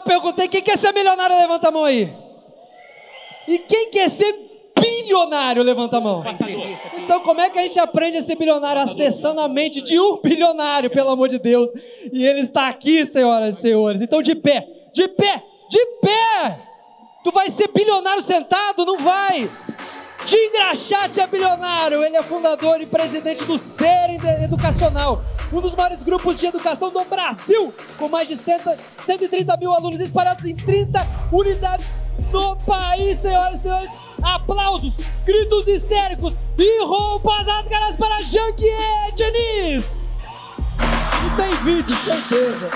eu perguntei: quem quer ser milionário? Levanta a mão aí. E quem quer ser bilionário? Levanta a mão. Então, como é que a gente aprende a ser bilionário? Acessando a mente de um bilionário, pelo amor de Deus. E ele está aqui, senhoras e senhores. Então, de pé, de pé, de pé. Tu vai ser bilionário sentado? Não vai. Tim Graxate é bilionário. Ele é fundador e presidente do Ser Educacional um dos maiores grupos de educação do Brasil, com mais de 130 mil alunos espalhados em 30 unidades no país, senhoras e senhores. Aplausos, gritos histéricos e roupas as para Jean-Pierre E tem vídeo, certeza.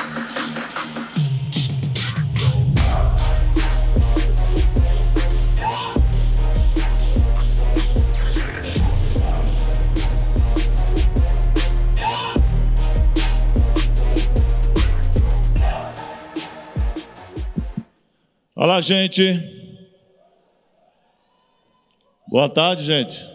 Olá, gente. Boa tarde, gente.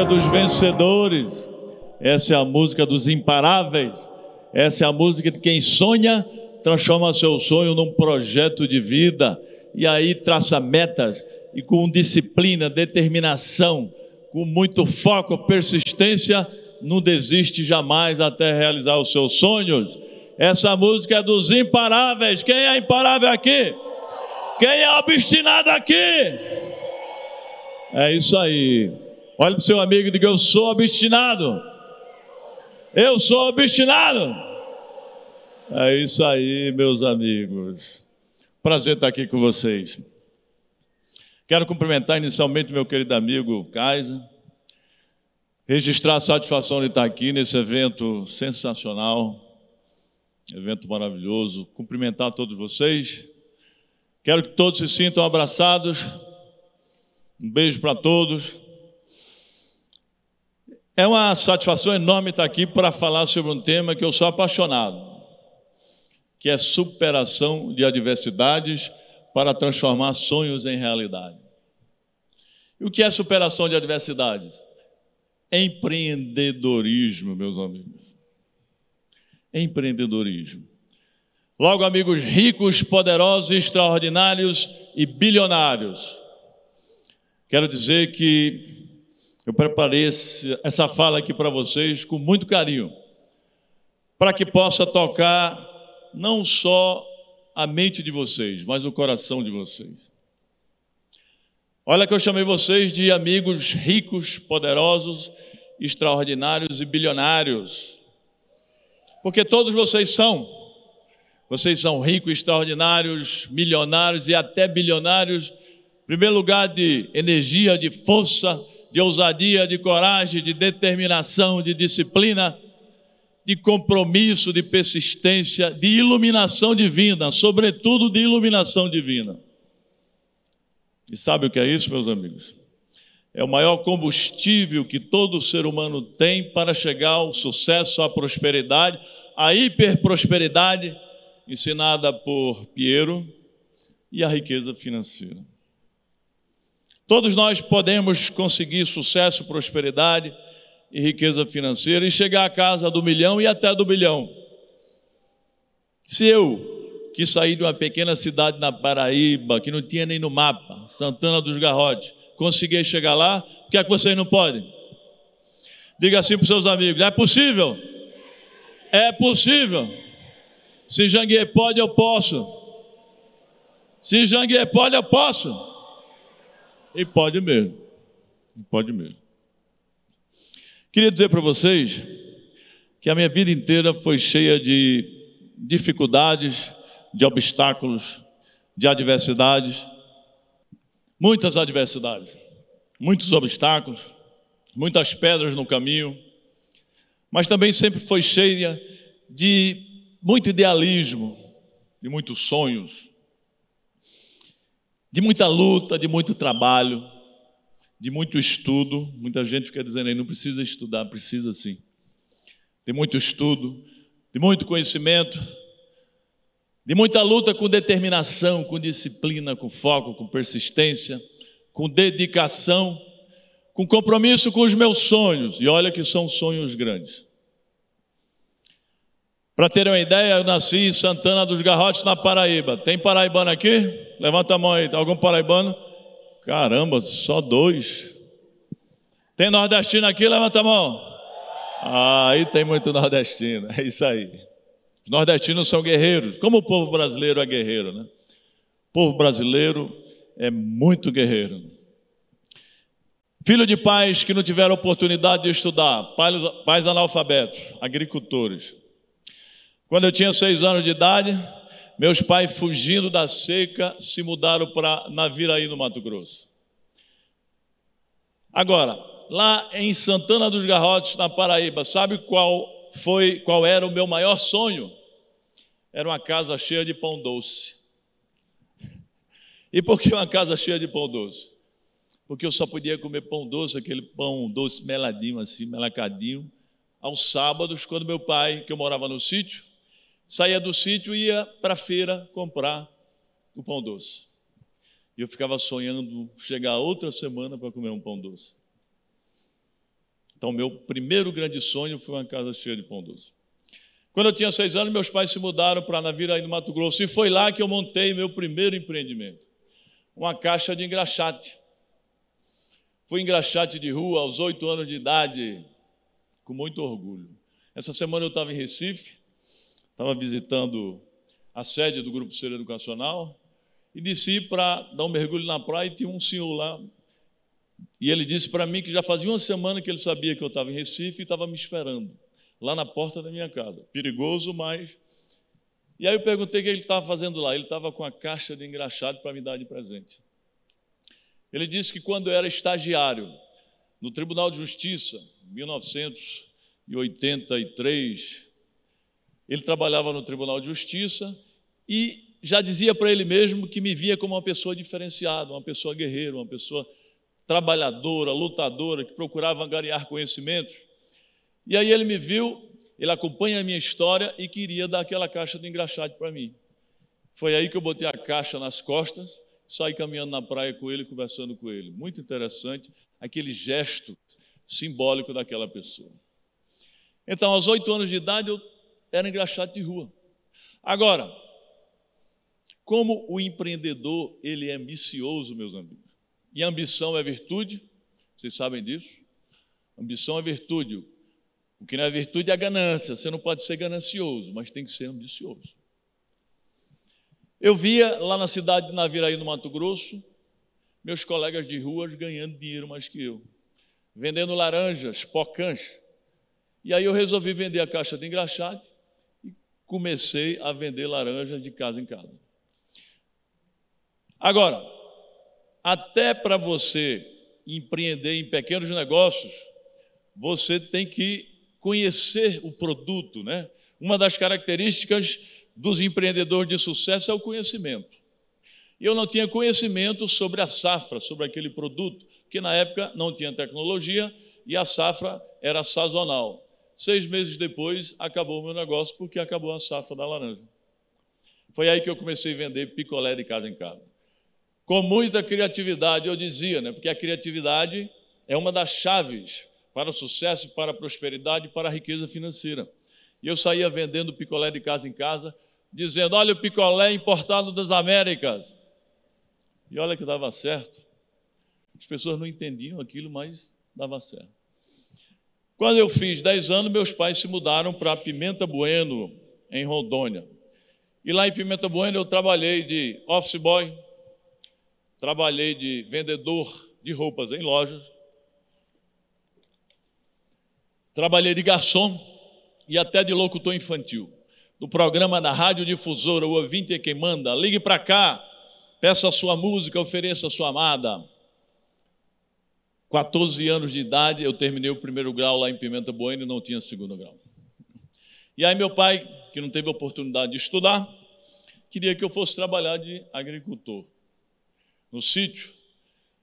música dos vencedores, essa é a música dos imparáveis, essa é a música de quem sonha, transforma seu sonho num projeto de vida e aí traça metas e com disciplina, determinação, com muito foco, persistência, não desiste jamais até realizar os seus sonhos. Essa música é dos imparáveis. Quem é imparável aqui? Quem é obstinado aqui? É isso aí. Olhe para o seu amigo e diga: Eu sou obstinado. Eu sou obstinado. É isso aí, meus amigos. Prazer estar aqui com vocês. Quero cumprimentar inicialmente meu querido amigo Kaiser, registrar a satisfação de estar aqui nesse evento sensacional, evento maravilhoso. Cumprimentar todos vocês. Quero que todos se sintam abraçados. Um beijo para todos. É uma satisfação enorme estar aqui para falar sobre um tema que eu sou apaixonado, que é superação de adversidades para transformar sonhos em realidade. E o que é superação de adversidades? Empreendedorismo, meus amigos. Empreendedorismo. Logo, amigos ricos, poderosos, extraordinários e bilionários. Quero dizer que eu preparei esse, essa fala aqui para vocês com muito carinho, para que possa tocar não só a mente de vocês, mas o coração de vocês. Olha que eu chamei vocês de amigos ricos, poderosos, extraordinários e bilionários. Porque todos vocês são. Vocês são ricos, extraordinários, milionários e até bilionários. Em primeiro lugar, de energia, de força, de ousadia, de coragem, de determinação, de disciplina, de compromisso, de persistência, de iluminação divina, sobretudo de iluminação divina. E sabe o que é isso, meus amigos? É o maior combustível que todo ser humano tem para chegar ao sucesso, à prosperidade, à hiperprosperidade ensinada por Piero e à riqueza financeira. Todos nós podemos conseguir sucesso, prosperidade e riqueza financeira e chegar à casa do milhão e até do bilhão. Se eu, que saí de uma pequena cidade na Paraíba, que não tinha nem no mapa, Santana dos Garrotes, consegui chegar lá, por que é que vocês não podem? Diga assim para os seus amigos: é possível? É possível. Se Janguier pode, eu posso. Se Janguier pode, eu posso. E pode mesmo. E pode mesmo. Queria dizer para vocês que a minha vida inteira foi cheia de dificuldades, de obstáculos, de adversidades, muitas adversidades, muitos obstáculos, muitas pedras no caminho, mas também sempre foi cheia de muito idealismo, de muitos sonhos, de muita luta, de muito trabalho, de muito estudo. Muita gente fica dizendo aí, não precisa estudar, precisa sim. De muito estudo, de muito conhecimento, de muita luta com determinação, com disciplina, com foco, com persistência, com dedicação, com compromisso com os meus sonhos. E olha que são sonhos grandes. Para terem uma ideia, eu nasci em Santana dos Garrotes, na Paraíba. Tem paraibano aqui? Levanta a mão aí. Algum paraibano? Caramba, só dois. Tem nordestino aqui? Levanta a mão. Ah, aí tem muito nordestino. É isso aí. Os nordestinos são guerreiros. Como o povo brasileiro é guerreiro, né? O povo brasileiro é muito guerreiro. Filho de pais que não tiveram oportunidade de estudar, pais, pais analfabetos, agricultores. Quando eu tinha seis anos de idade, meus pais, fugindo da seca, se mudaram para Naviraí, no Mato Grosso. Agora, lá em Santana dos Garrotes, na Paraíba, sabe qual foi, qual era o meu maior sonho? Era uma casa cheia de pão doce. E por que uma casa cheia de pão doce? Porque eu só podia comer pão doce, aquele pão doce meladinho assim, melacadinho, aos sábados, quando meu pai, que eu morava no sítio, saía do sítio e ia para a feira comprar o pão doce. E eu ficava sonhando chegar outra semana para comer um pão doce. Então, meu primeiro grande sonho foi uma casa cheia de pão doce. Quando eu tinha seis anos, meus pais se mudaram para Naviraí, no Mato Grosso, e foi lá que eu montei meu primeiro empreendimento. Uma caixa de engraxate. Fui engraxate de rua aos oito anos de idade, com muito orgulho. Essa semana eu estava em Recife, estava visitando a sede do Grupo Ser Educacional e desci para dar um mergulho na praia e tinha um senhor lá. E ele disse para mim que já fazia uma semana que ele sabia que eu estava em Recife e estava me esperando, lá na porta da minha casa. Perigoso, mas. E aí eu perguntei o que ele estava fazendo lá. Ele estava com a caixa de engraxado para me dar de presente. Ele disse que quando eu era estagiário no Tribunal de Justiça, 1983, ele trabalhava no Tribunal de Justiça e já dizia para ele mesmo que me via como uma pessoa diferenciada, uma pessoa guerreira, uma pessoa trabalhadora, lutadora, que procurava angariar conhecimentos. E aí ele me viu, ele acompanha a minha história e queria dar aquela caixa de engraxate para mim. Foi aí que eu botei a caixa nas costas, saí caminhando na praia com ele, conversando com ele. Muito interessante aquele gesto simbólico daquela pessoa. Então, aos oito anos de idade, eu era engraxate de rua. Agora, como o empreendedor, ele é ambicioso, meus amigos. E ambição é virtude, vocês sabem disso? Ambição é virtude. O que não é virtude é a ganância. Você não pode ser ganancioso, mas tem que ser ambicioso. Eu via lá na cidade de Naviraí, no Mato Grosso, meus colegas de ruas ganhando dinheiro mais que eu, vendendo laranjas, pocãs. E aí eu resolvi vender a caixa de engraxate comecei a vender laranja de casa em casa. Agora, até para você empreender em pequenos negócios, você tem que conhecer o produto, né? Uma das características dos empreendedores de sucesso é o conhecimento. Eu não tinha conhecimento sobre a safra, sobre aquele produto, que na época não tinha tecnologia e a safra era sazonal. Seis meses depois, acabou o meu negócio porque acabou a safra da laranja. Foi aí que eu comecei a vender picolé de casa em casa. Com muita criatividade, eu dizia, né? Porque a criatividade é uma das chaves para o sucesso, para a prosperidade, para a riqueza financeira. E eu saía vendendo picolé de casa em casa, dizendo: Olha o picolé importado das Américas. E olha que dava certo. As pessoas não entendiam aquilo, mas dava certo. Quando eu fiz 10 anos, meus pais se mudaram para Pimenta Bueno, em Rondônia. E lá em Pimenta Bueno eu trabalhei de office boy, trabalhei de vendedor de roupas em lojas, trabalhei de garçom e até de locutor infantil. No programa da Rádio Difusora, o ouvinte é quem manda, ligue para cá, peça a sua música, ofereça a sua amada. 14 anos de idade, eu terminei o primeiro grau lá em Pimenta Bueno e não tinha segundo grau. E aí meu pai, que não teve oportunidade de estudar, queria que eu fosse trabalhar de agricultor no sítio,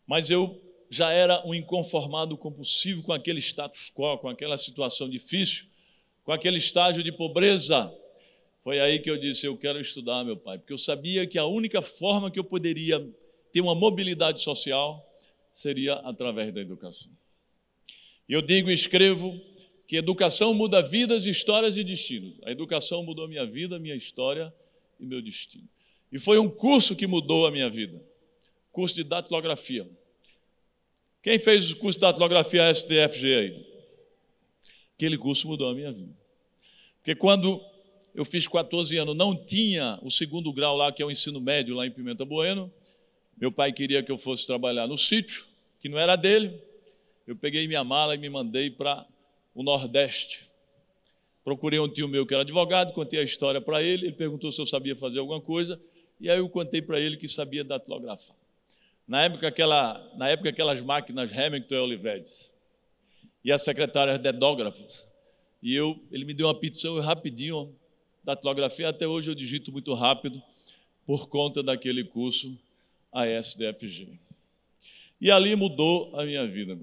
mas eu já era um inconformado compulsivo com aquele status quo, com aquela situação difícil, com aquele estágio de pobreza. Foi aí que eu disse: Eu quero estudar, meu pai, porque eu sabia que a única forma que eu poderia ter uma mobilidade social seria através da educação. E eu digo e escrevo que educação muda vidas, histórias e destinos. A educação mudou minha vida, minha história e meu destino. E foi um curso que mudou a minha vida. Curso de datilografia. Quem fez o curso de datilografia STFG aí? Aquele curso mudou a minha vida. Porque quando eu fiz 14 anos, não tinha o segundo grau lá, que é o ensino médio lá em Pimenta Bueno. Meu pai queria que eu fosse trabalhar no sítio que não era dele. Eu peguei minha mala e me mandei para o Nordeste. Procurei um tio meu que era advogado, contei a história para ele. Ele perguntou se eu sabia fazer alguma coisa. E aí eu contei para ele que sabia datilografar. Na época, aquela, na época aquelas máquinas Hamilton e Olivedes. E as secretárias dedógrafos. E eu, ele me deu uma petição eu rapidinho datilografia. Até hoje eu digito muito rápido por conta daquele curso ASDFG. E ali mudou a minha vida.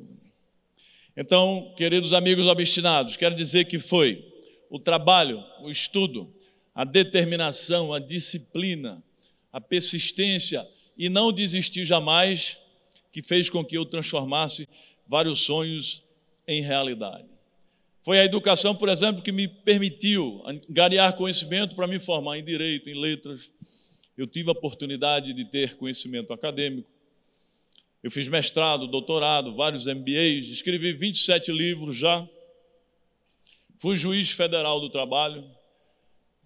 Então, queridos amigos obstinados, quero dizer que foi o trabalho, o estudo, a determinação, a disciplina, a persistência e não desistir jamais que fez com que eu transformasse vários sonhos em realidade. Foi a educação, por exemplo, que me permitiu angariar conhecimento para me formar em direito, em letras. Eu tive a oportunidade de ter conhecimento acadêmico, eu fiz mestrado, doutorado, vários MBAs, escrevi 27 livros já. Fui juiz federal do trabalho,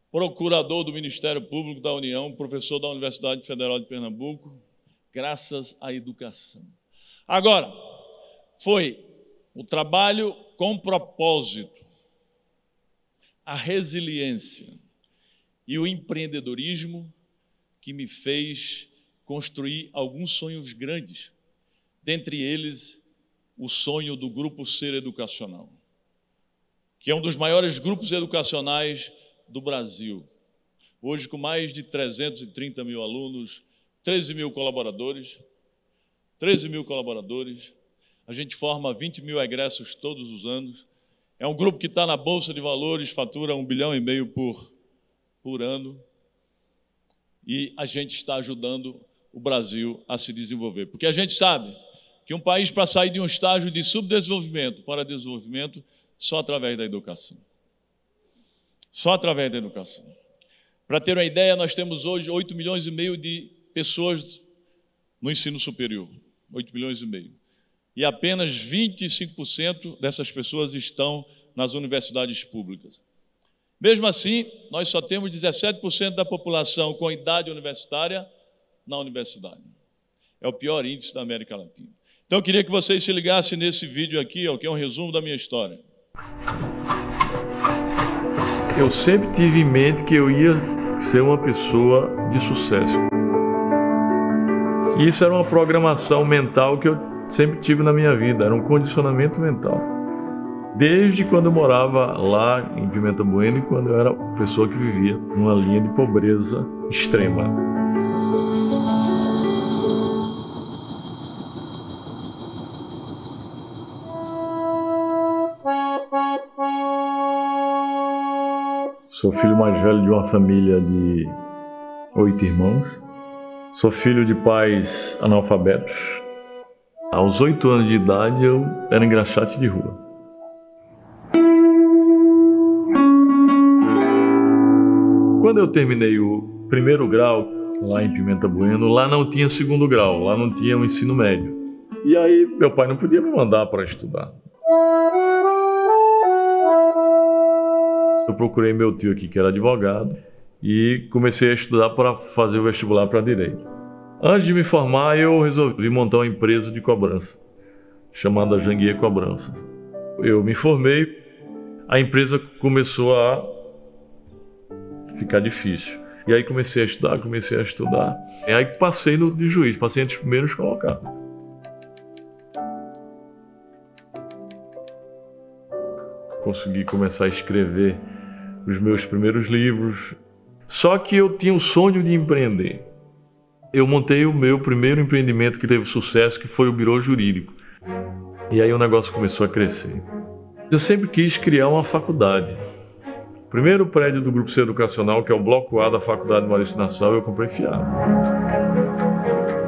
procurador do Ministério Público da União, professor da Universidade Federal de Pernambuco, graças à educação. Agora, foi o trabalho com propósito, a resiliência e o empreendedorismo que me fez construir alguns sonhos grandes dentre eles o sonho do Grupo Ser Educacional, que é um dos maiores grupos educacionais do Brasil. Hoje, com mais de 330 mil alunos, 13 mil colaboradores, 13 mil colaboradores, a gente forma 20 mil egressos todos os anos. É um grupo que está na Bolsa de Valores, fatura um bilhão e meio por, por ano. E a gente está ajudando o Brasil a se desenvolver. Porque a gente sabe que um país para sair de um estágio de subdesenvolvimento para desenvolvimento só através da educação. Só através da educação. Para ter uma ideia, nós temos hoje 8 milhões e meio de pessoas no ensino superior. 8 milhões e meio. E apenas 25% dessas pessoas estão nas universidades públicas. Mesmo assim, nós só temos 17% da população com idade universitária na universidade. É o pior índice da América Latina. Então eu queria que vocês se ligassem nesse vídeo aqui, ó, que é um resumo da minha história. Eu sempre tive em mente que eu ia ser uma pessoa de sucesso. Isso era uma programação mental que eu sempre tive na minha vida, era um condicionamento mental. Desde quando eu morava lá em Pimenta Bueno e quando eu era pessoa que vivia numa linha de pobreza extrema. Sou filho mais velho de uma família de oito irmãos. Sou filho de pais analfabetos. Aos oito anos de idade eu era engraxate de rua. Quando eu terminei o primeiro grau, lá em Pimenta Bueno, lá não tinha segundo grau, lá não tinha o um ensino médio. E aí meu pai não podia me mandar para estudar. Eu procurei meu tio aqui, que era advogado, e comecei a estudar para fazer o vestibular para direito. Antes de me formar, eu resolvi montar uma empresa de cobrança, chamada Janguia Cobrança. Eu me formei, a empresa começou a ficar difícil. E aí comecei a estudar, comecei a estudar. E aí passei no, de juiz, passei entre os primeiros colocados. Consegui começar a escrever os meus primeiros livros. Só que eu tinha o um sonho de empreender. Eu montei o meu primeiro empreendimento que teve sucesso, que foi o Biro Jurídico. E aí o negócio começou a crescer. Eu sempre quis criar uma faculdade. O primeiro prédio do Grupo C Educacional, que é o Bloco A da Faculdade de Maurício Nassau, eu comprei fiado.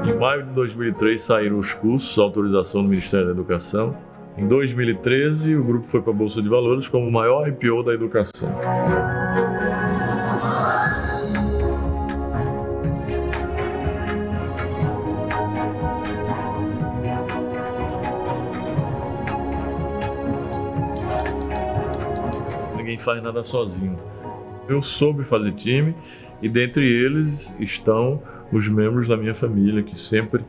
Em maio de 2003 saíram os cursos, autorização do Ministério da Educação. Em 2013, o grupo foi para a Bolsa de Valores como o maior IPO da educação. Ninguém faz nada sozinho. Eu soube fazer time e dentre eles estão os membros da minha família que sempre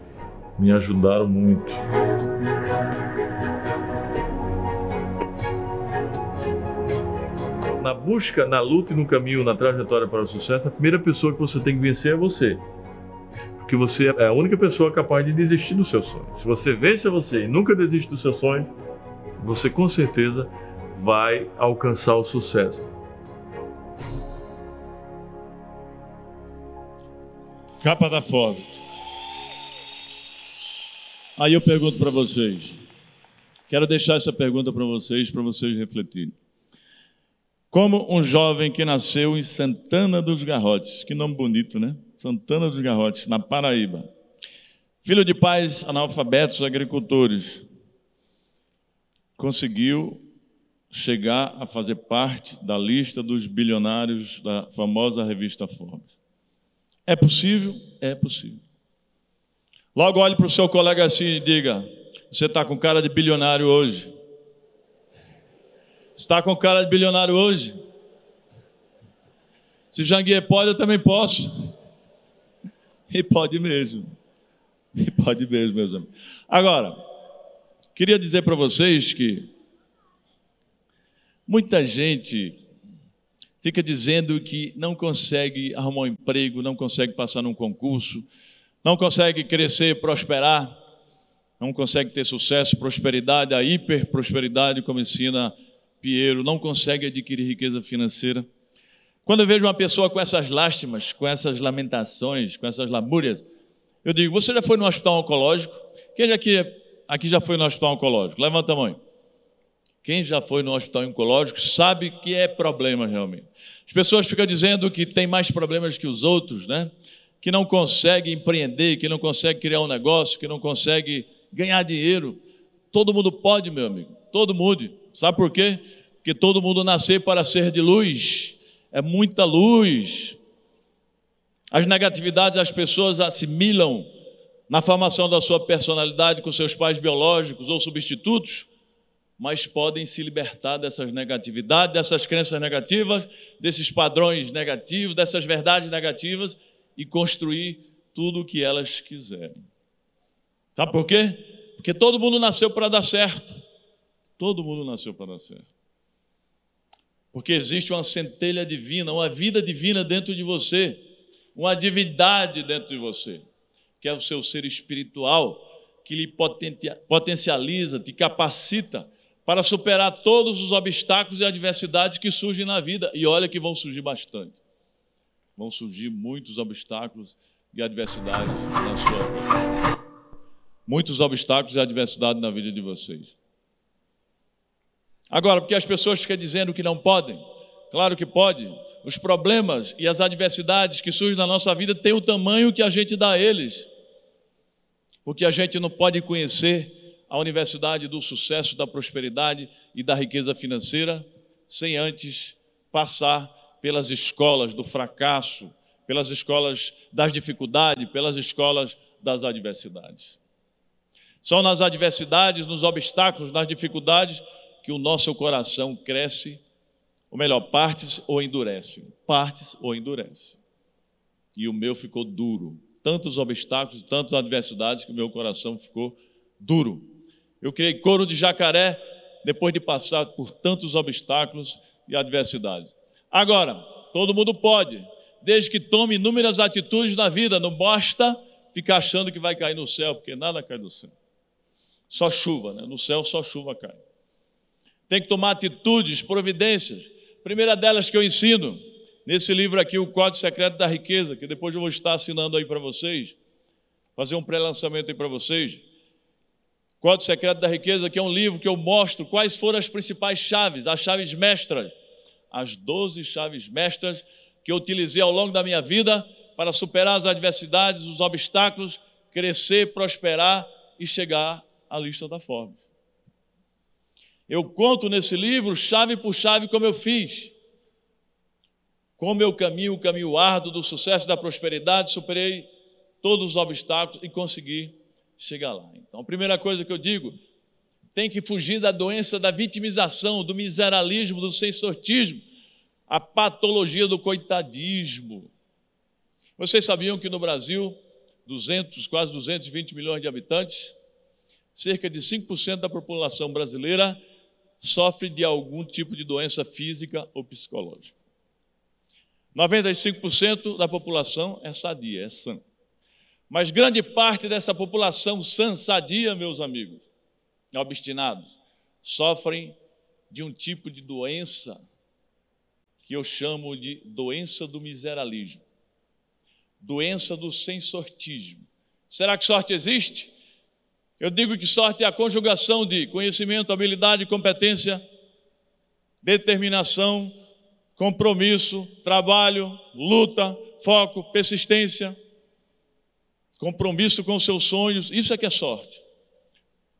me ajudaram muito. na busca, na luta e no caminho, na trajetória para o sucesso, a primeira pessoa que você tem que vencer é você. Porque você é a única pessoa capaz de desistir do seu sonho. Se você vence você e nunca desiste do seu sonho, você com certeza vai alcançar o sucesso. Capa da fome. Aí eu pergunto para vocês. Quero deixar essa pergunta para vocês, para vocês refletirem. Como um jovem que nasceu em Santana dos Garrotes, que nome bonito, né? Santana dos Garrotes, na Paraíba. Filho de pais analfabetos agricultores, conseguiu chegar a fazer parte da lista dos bilionários da famosa revista Forbes. É possível? É possível. Logo olhe para o seu colega assim e diga: Você está com cara de bilionário hoje. Está com cara de bilionário hoje? Se Janguier pode, eu também posso. E pode mesmo. E pode mesmo, meus amigos. Agora, queria dizer para vocês que muita gente fica dizendo que não consegue arrumar um emprego, não consegue passar num concurso, não consegue crescer, prosperar, não consegue ter sucesso, prosperidade, a hiperprosperidade, como ensina a Piero não consegue adquirir riqueza financeira. Quando eu vejo uma pessoa com essas lástimas, com essas lamentações, com essas lamúrias, eu digo: Você já foi no hospital oncológico? Quem já aqui, aqui já foi no hospital oncológico? Levanta a mão. Quem já foi no hospital oncológico sabe que é problema realmente. As pessoas ficam dizendo que tem mais problemas que os outros, né? Que não consegue empreender, que não consegue criar um negócio, que não consegue ganhar dinheiro. Todo mundo pode, meu amigo. Todo mundo. Sabe por quê? Porque todo mundo nasceu para ser de luz, é muita luz. As negatividades as pessoas assimilam na formação da sua personalidade com seus pais biológicos ou substitutos, mas podem se libertar dessas negatividades, dessas crenças negativas, desses padrões negativos, dessas verdades negativas e construir tudo o que elas quiserem. Sabe por quê? Porque todo mundo nasceu para dar certo. Todo mundo nasceu para nascer. Porque existe uma centelha divina, uma vida divina dentro de você, uma divindade dentro de você, que é o seu ser espiritual, que lhe potencializa, te capacita para superar todos os obstáculos e adversidades que surgem na vida. E olha que vão surgir bastante. Vão surgir muitos obstáculos e adversidades na sua vida. Muitos obstáculos e adversidades na vida de vocês. Agora, porque as pessoas ficam dizendo que não podem? Claro que pode. Os problemas e as adversidades que surgem na nossa vida têm o tamanho que a gente dá a eles. Porque a gente não pode conhecer a universidade do sucesso, da prosperidade e da riqueza financeira sem antes passar pelas escolas do fracasso, pelas escolas das dificuldades, pelas escolas das adversidades. São nas adversidades, nos obstáculos, nas dificuldades que o nosso coração cresce, ou melhor, partes ou endurece, partes ou endurece. E o meu ficou duro. Tantos obstáculos, tantas adversidades que o meu coração ficou duro. Eu criei couro de jacaré depois de passar por tantos obstáculos e adversidades. Agora, todo mundo pode, desde que tome inúmeras atitudes na vida, não basta ficar achando que vai cair no céu, porque nada cai do céu. Só chuva, né? No céu só chuva cai tem que tomar atitudes, providências. primeira delas que eu ensino, nesse livro aqui, O Código Secreto da Riqueza, que depois eu vou estar assinando aí para vocês, fazer um pré-lançamento aí para vocês. Código Secreto da Riqueza, que é um livro que eu mostro quais foram as principais chaves, as chaves mestras, as 12 chaves mestras que eu utilizei ao longo da minha vida para superar as adversidades, os obstáculos, crescer, prosperar e chegar à lista da Forbes. Eu conto nesse livro, chave por chave, como eu fiz. Com meu caminho, o caminho árduo do sucesso e da prosperidade, superei todos os obstáculos e consegui chegar lá. Então, a primeira coisa que eu digo, tem que fugir da doença da vitimização, do miseralismo, do sensortismo, a patologia do coitadismo. Vocês sabiam que no Brasil, 200, quase 220 milhões de habitantes, cerca de 5% da população brasileira sofre de algum tipo de doença física ou psicológica. 95% da população é sadia, é sã. Mas grande parte dessa população sã, sadia, meus amigos, obstinados, sofrem de um tipo de doença que eu chamo de doença do miseralismo, doença do sensortismo. Será que sorte existe? Eu digo que sorte é a conjugação de conhecimento, habilidade, competência, determinação, compromisso, trabalho, luta, foco, persistência, compromisso com seus sonhos. Isso é que é sorte.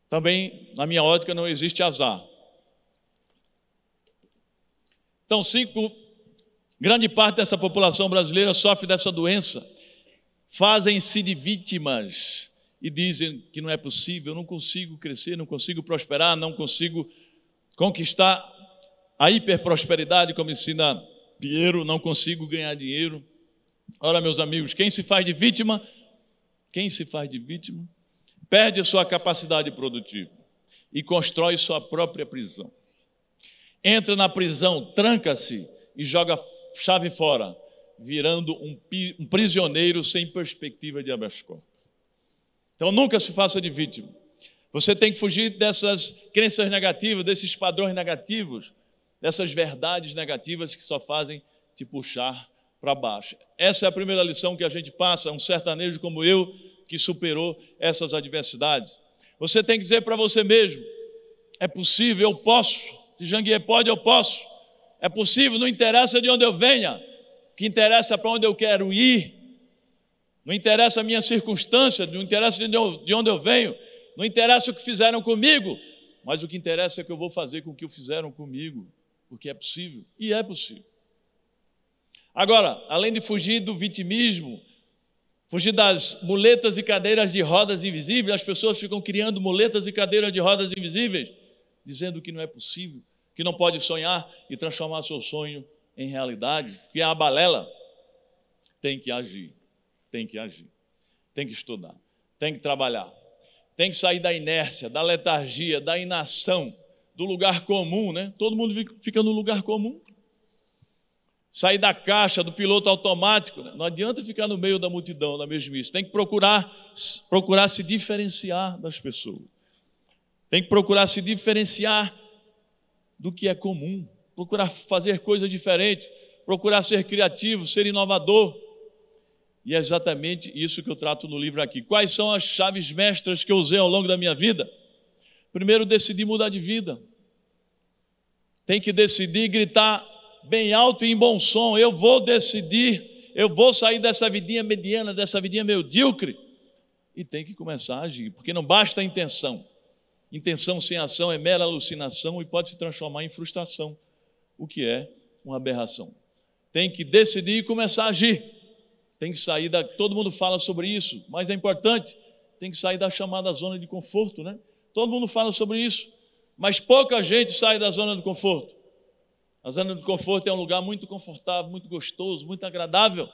Também, na minha ótica, não existe azar. Então, cinco, grande parte dessa população brasileira sofre dessa doença. Fazem-se de vítimas e dizem que não é possível, não consigo crescer, não consigo prosperar, não consigo conquistar a hiperprosperidade, como ensina Piero, não consigo ganhar dinheiro. Ora, meus amigos, quem se faz de vítima, quem se faz de vítima, perde a sua capacidade produtiva e constrói sua própria prisão. Entra na prisão, tranca-se e joga chave fora, virando um, um prisioneiro sem perspectiva de abascó. Então nunca se faça de vítima. Você tem que fugir dessas crenças negativas, desses padrões negativos, dessas verdades negativas que só fazem te puxar para baixo. Essa é a primeira lição que a gente passa, um sertanejo como eu que superou essas adversidades. Você tem que dizer para você mesmo: é possível, eu posso. Se Janguier pode, eu posso. É possível, não interessa de onde eu venha, o que interessa é para onde eu quero ir não interessa a minha circunstância, não interessa de onde eu venho, não interessa o que fizeram comigo, mas o que interessa é que eu vou fazer com o que fizeram comigo, porque é possível e é possível. Agora, além de fugir do vitimismo, fugir das muletas e cadeiras de rodas invisíveis, as pessoas ficam criando muletas e cadeiras de rodas invisíveis, dizendo que não é possível, que não pode sonhar e transformar seu sonho em realidade, que é a balela, tem que agir tem que agir, tem que estudar, tem que trabalhar, tem que sair da inércia, da letargia, da inação, do lugar comum, né? Todo mundo fica no lugar comum. Sair da caixa, do piloto automático, né? não adianta ficar no meio da multidão, na mesmice. Tem que procurar, procurar se diferenciar das pessoas. Tem que procurar se diferenciar do que é comum. Procurar fazer coisas diferentes, procurar ser criativo, ser inovador, e é exatamente isso que eu trato no livro aqui. Quais são as chaves mestras que eu usei ao longo da minha vida? Primeiro, decidi mudar de vida. Tem que decidir gritar bem alto e em bom som: eu vou decidir, eu vou sair dessa vidinha mediana, dessa vidinha medíocre. E tem que começar a agir, porque não basta a intenção. Intenção sem ação é mera alucinação e pode se transformar em frustração, o que é uma aberração. Tem que decidir e começar a agir. Tem que sair da. Todo mundo fala sobre isso, mas é importante. Tem que sair da chamada zona de conforto, né? Todo mundo fala sobre isso, mas pouca gente sai da zona de conforto. A zona de conforto é um lugar muito confortável, muito gostoso, muito agradável,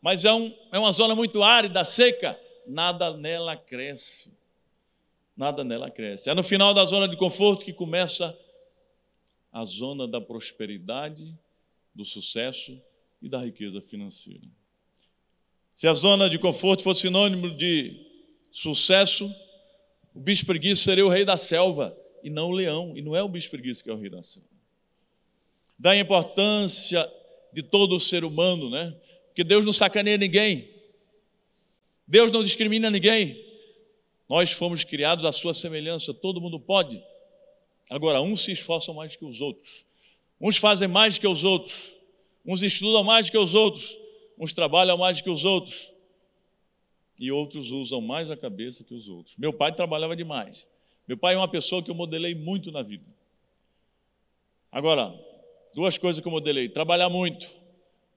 mas é, um, é uma zona muito árida, seca. Nada nela cresce. Nada nela cresce. É no final da zona de conforto que começa a zona da prosperidade, do sucesso e da riqueza financeira. Se a zona de conforto fosse sinônimo de sucesso, o bicho preguiça seria o rei da selva e não o leão. E não é o bicho preguiça que é o rei da selva. Da importância de todo o ser humano, né? Porque Deus não sacaneia ninguém. Deus não discrimina ninguém. Nós fomos criados à sua semelhança, todo mundo pode. Agora, uns se esforçam mais que os outros, uns fazem mais que os outros, uns estudam mais que os outros, uns trabalham mais que os outros e outros usam mais a cabeça que os outros. Meu pai trabalhava demais. Meu pai é uma pessoa que eu modelei muito na vida. Agora, duas coisas que eu modelei: trabalhar muito.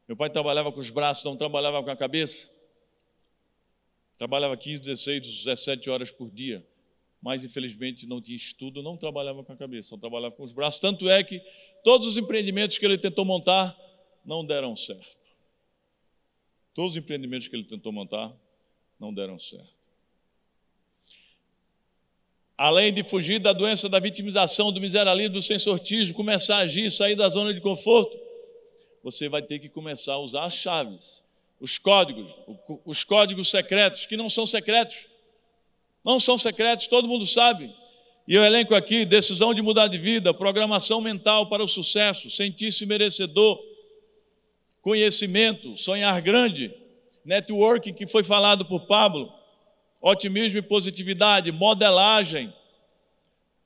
Meu pai trabalhava com os braços, não trabalhava com a cabeça. Trabalhava 15, 16, 17 horas por dia. Mas, infelizmente, não tinha estudo, não trabalhava com a cabeça, só trabalhava com os braços. Tanto é que todos os empreendimentos que ele tentou montar não deram certo. Todos os empreendimentos que ele tentou montar não deram certo. Além de fugir da doença da vitimização, do miserabilismo, do sensortismo, começar a agir, sair da zona de conforto, você vai ter que começar a usar as chaves, os códigos, os códigos secretos, que não são secretos. Não são secretos, todo mundo sabe. E eu elenco aqui: decisão de mudar de vida, programação mental para o sucesso, sentir-se merecedor, conhecimento, sonhar grande, networking que foi falado por Pablo, otimismo e positividade, modelagem,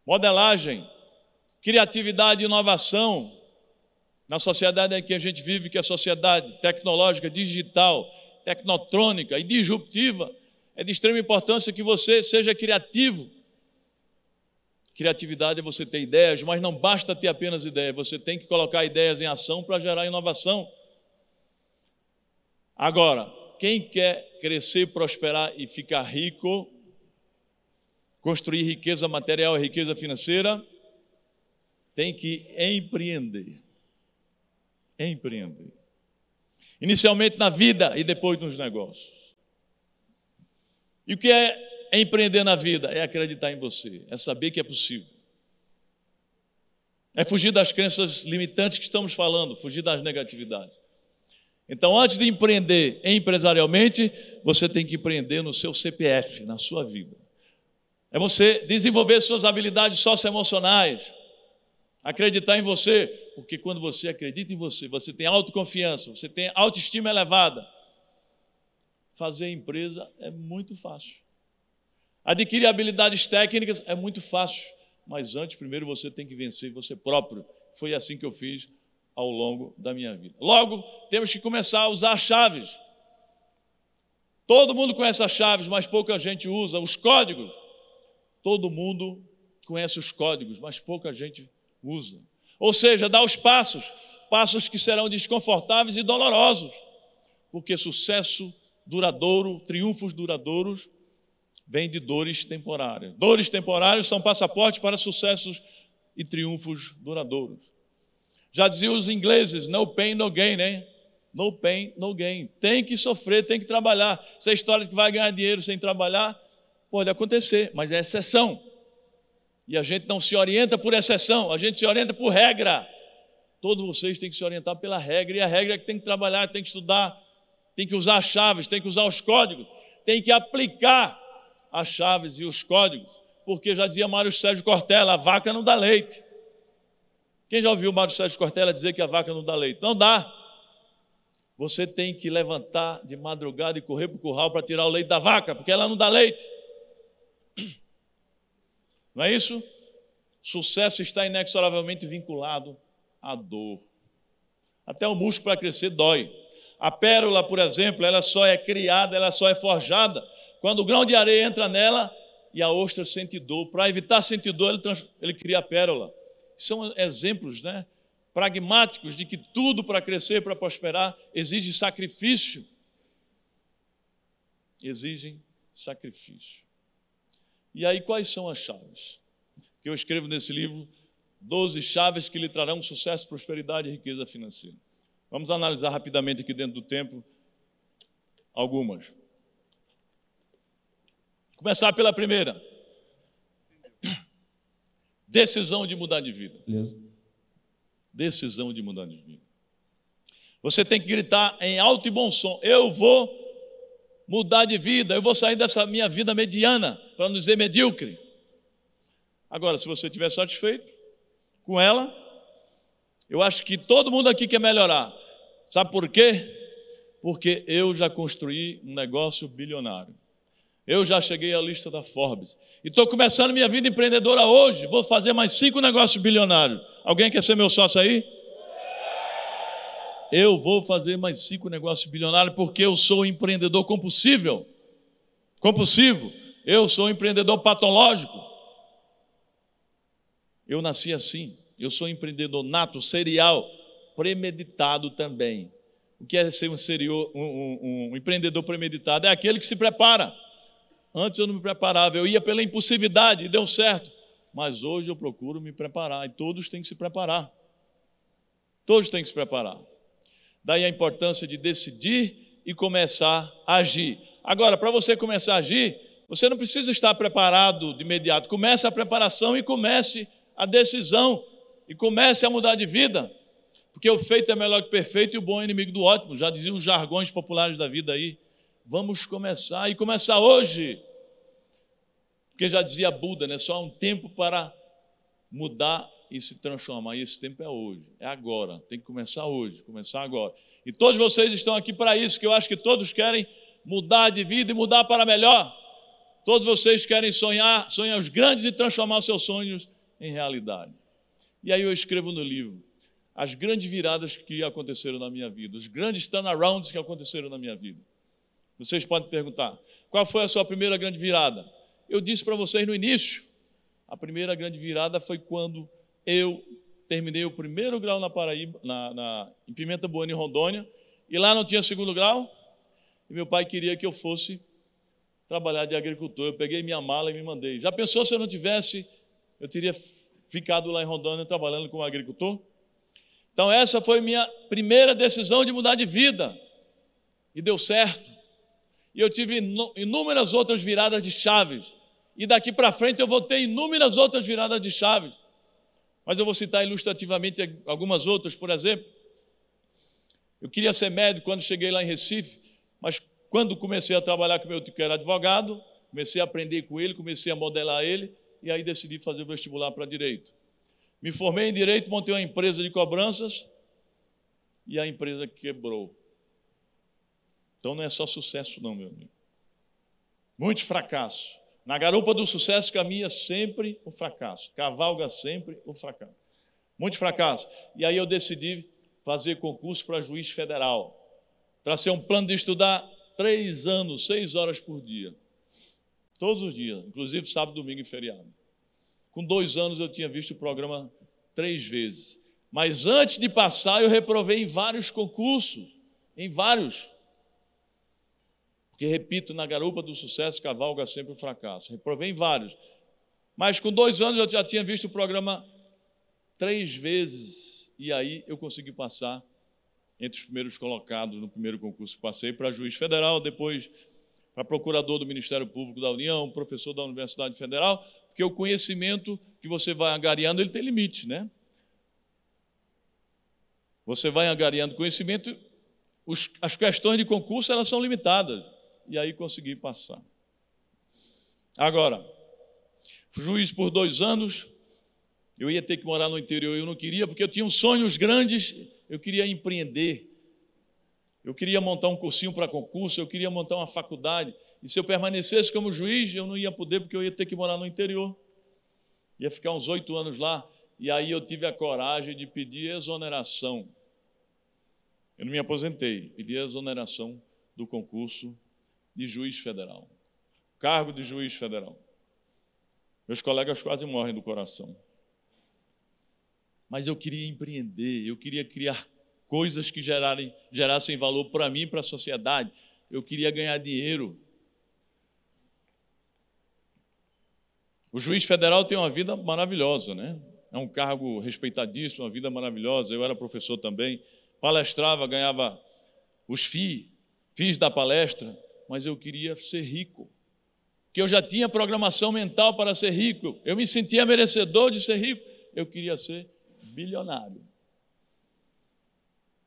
modelagem, criatividade e inovação. Na sociedade em que a gente vive, que é a sociedade tecnológica, digital, tecnotrônica e disruptiva, é de extrema importância que você seja criativo. Criatividade é você ter ideias, mas não basta ter apenas ideias, você tem que colocar ideias em ação para gerar inovação. Agora, quem quer crescer, prosperar e ficar rico, construir riqueza material e riqueza financeira, tem que empreender. Empreender. Inicialmente na vida e depois nos negócios. E o que é empreender na vida? É acreditar em você, é saber que é possível. É fugir das crenças limitantes que estamos falando, fugir das negatividades. Então, antes de empreender empresarialmente, você tem que empreender no seu CPF, na sua vida. É você desenvolver suas habilidades socioemocionais, acreditar em você, porque quando você acredita em você, você tem autoconfiança, você tem autoestima elevada. Fazer empresa é muito fácil. Adquirir habilidades técnicas é muito fácil, mas antes, primeiro você tem que vencer você próprio. Foi assim que eu fiz ao longo da minha vida. Logo, temos que começar a usar chaves. Todo mundo conhece as chaves, mas pouca gente usa. Os códigos, todo mundo conhece os códigos, mas pouca gente usa. Ou seja, dá os passos, passos que serão desconfortáveis e dolorosos, porque sucesso duradouro, triunfos duradouros, vem de dores temporárias. Dores temporárias são passaportes para sucessos e triunfos duradouros. Já diziam os ingleses, no pain, no gain, né? No pain, no gain. Tem que sofrer, tem que trabalhar. Essa é história de que vai ganhar dinheiro sem trabalhar, pode acontecer, mas é exceção. E a gente não se orienta por exceção, a gente se orienta por regra. Todos vocês têm que se orientar pela regra, e a regra é que tem que trabalhar, tem que estudar, tem que usar as chaves, tem que usar os códigos, tem que aplicar as chaves e os códigos, porque já dizia Mário Sérgio Cortella, a vaca não dá leite. Quem já ouviu o Mário Sérgio Cortella dizer que a vaca não dá leite? Não dá. Você tem que levantar de madrugada e correr para o curral para tirar o leite da vaca, porque ela não dá leite. Não é isso? Sucesso está inexoravelmente vinculado à dor. Até o músculo para crescer dói. A pérola, por exemplo, ela só é criada, ela só é forjada quando o grão de areia entra nela e a ostra sente dor. Para evitar sentir dor, ele, ele cria a pérola são exemplos né, pragmáticos de que tudo para crescer, para prosperar, exige sacrifício. Exigem sacrifício. E aí, quais são as chaves? Que eu escrevo nesse livro, 12 chaves que lhe trarão sucesso, prosperidade e riqueza financeira. Vamos analisar rapidamente aqui dentro do tempo algumas. Começar pela primeira Decisão de mudar de vida. Beleza. Decisão de mudar de vida. Você tem que gritar em alto e bom som: Eu vou mudar de vida, eu vou sair dessa minha vida mediana, para não dizer medíocre. Agora, se você estiver satisfeito com ela, eu acho que todo mundo aqui quer melhorar. Sabe por quê? Porque eu já construí um negócio bilionário. Eu já cheguei à lista da Forbes. E estou começando minha vida empreendedora hoje. Vou fazer mais cinco negócios bilionários. Alguém quer ser meu sócio aí? Eu vou fazer mais cinco negócios bilionários porque eu sou um empreendedor compulsível. Compulsivo. Eu sou um empreendedor patológico. Eu nasci assim. Eu sou um empreendedor nato, serial, premeditado também. O que é ser um, um, um, um empreendedor premeditado? É aquele que se prepara Antes eu não me preparava, eu ia pela impulsividade e deu certo. Mas hoje eu procuro me preparar e todos têm que se preparar. Todos têm que se preparar. Daí a importância de decidir e começar a agir. Agora, para você começar a agir, você não precisa estar preparado de imediato. Comece a preparação e comece a decisão e comece a mudar de vida. Porque o feito é melhor que o perfeito e o bom é inimigo do ótimo, já diziam os jargões populares da vida aí vamos começar e começar hoje. Porque já dizia Buda, né? Só há um tempo para mudar e se transformar. E esse tempo é hoje, é agora. Tem que começar hoje, começar agora. E todos vocês estão aqui para isso, que eu acho que todos querem mudar de vida e mudar para melhor. Todos vocês querem sonhar, sonhar os grandes e transformar seus sonhos em realidade. E aí eu escrevo no livro as grandes viradas que aconteceram na minha vida, os grandes turnarounds que aconteceram na minha vida. Vocês podem perguntar: qual foi a sua primeira grande virada? Eu disse para vocês no início: a primeira grande virada foi quando eu terminei o primeiro grau na Paraíba, na, na, em Pimenta Bueno, em Rondônia, e lá não tinha segundo grau, e meu pai queria que eu fosse trabalhar de agricultor. Eu peguei minha mala e me mandei. Já pensou se eu não tivesse, eu teria ficado lá em Rondônia trabalhando como agricultor? Então, essa foi minha primeira decisão de mudar de vida, e deu certo e eu tive inúmeras outras viradas de chaves. E daqui para frente eu vou ter inúmeras outras viradas de chaves. Mas eu vou citar ilustrativamente algumas outras, por exemplo. Eu queria ser médico quando cheguei lá em Recife, mas quando comecei a trabalhar com meu tio que era advogado, comecei a aprender com ele, comecei a modelar ele, e aí decidi fazer o vestibular para direito. Me formei em direito, montei uma empresa de cobranças, e a empresa quebrou. Então não é só sucesso, não, meu amigo. Muito fracasso. Na garupa do sucesso caminha sempre o fracasso, cavalga sempre o fracasso. Muito fracasso. E aí eu decidi fazer concurso para juiz federal. Tracei um plano de estudar três anos, seis horas por dia. Todos os dias, inclusive sábado, domingo e feriado. Com dois anos eu tinha visto o programa três vezes. Mas antes de passar, eu reprovei em vários concursos, em vários que, repito, na garupa do sucesso cavalga sempre o fracasso. Reprovei vários. Mas com dois anos eu já tinha visto o programa três vezes, e aí eu consegui passar entre os primeiros colocados no primeiro concurso que passei para juiz federal, depois para procurador do Ministério Público da União, professor da Universidade Federal, porque o conhecimento que você vai angariando, ele tem limite, né? Você vai angariando conhecimento, os, as questões de concurso, elas são limitadas e aí consegui passar. Agora, juiz por dois anos, eu ia ter que morar no interior, eu não queria, porque eu tinha sonhos grandes, eu queria empreender, eu queria montar um cursinho para concurso, eu queria montar uma faculdade, e se eu permanecesse como juiz, eu não ia poder, porque eu ia ter que morar no interior, ia ficar uns oito anos lá, e aí eu tive a coragem de pedir exoneração. Eu não me aposentei, pedi a exoneração do concurso de juiz federal. Cargo de juiz federal. Meus colegas quase morrem do coração. Mas eu queria empreender, eu queria criar coisas que gerarem, gerassem valor para mim e para a sociedade. Eu queria ganhar dinheiro. O juiz federal tem uma vida maravilhosa, né? É um cargo respeitadíssimo, uma vida maravilhosa. Eu era professor também, palestrava, ganhava os fi, FIIs da palestra, mas eu queria ser rico. Que eu já tinha programação mental para ser rico. Eu me sentia merecedor de ser rico. Eu queria ser bilionário.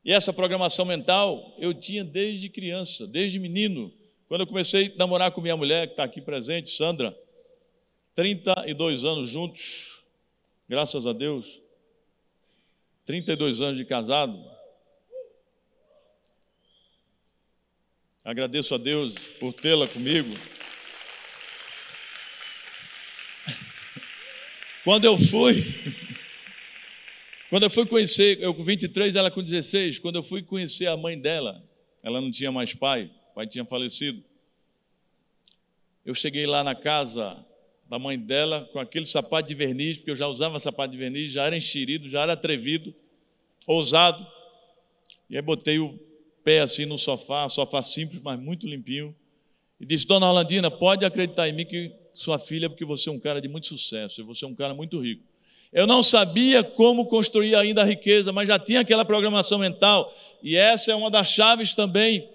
E essa programação mental eu tinha desde criança, desde menino. Quando eu comecei a namorar com minha mulher, que está aqui presente, Sandra, 32 anos juntos, graças a Deus, 32 anos de casado, Agradeço a Deus por tê-la comigo. Quando eu fui, quando eu fui conhecer, eu com 23, ela com 16, quando eu fui conhecer a mãe dela, ela não tinha mais pai, o pai tinha falecido. Eu cheguei lá na casa da mãe dela com aquele sapato de verniz, porque eu já usava sapato de verniz, já era enxerido, já era atrevido, ousado. E aí botei o pé assim no sofá, sofá simples, mas muito limpinho, e disse: Dona Orlandina, pode acreditar em mim que sua filha, é porque você é um cara de muito sucesso, você é um cara muito rico. Eu não sabia como construir ainda a riqueza, mas já tinha aquela programação mental, e essa é uma das chaves também